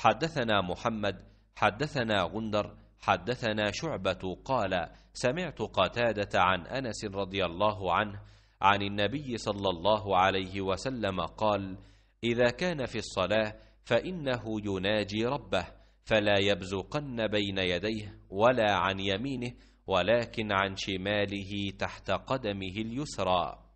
حدثنا محمد حدثنا غندر حدثنا شعبة قال سمعت قتادة عن أنس رضي الله عنه عن النبي صلى الله عليه وسلم قال إذا كان في الصلاة فإنه يناجي ربه فلا يبزقن بين يديه ولا عن يمينه ولكن عن شماله تحت قدمه اليسرى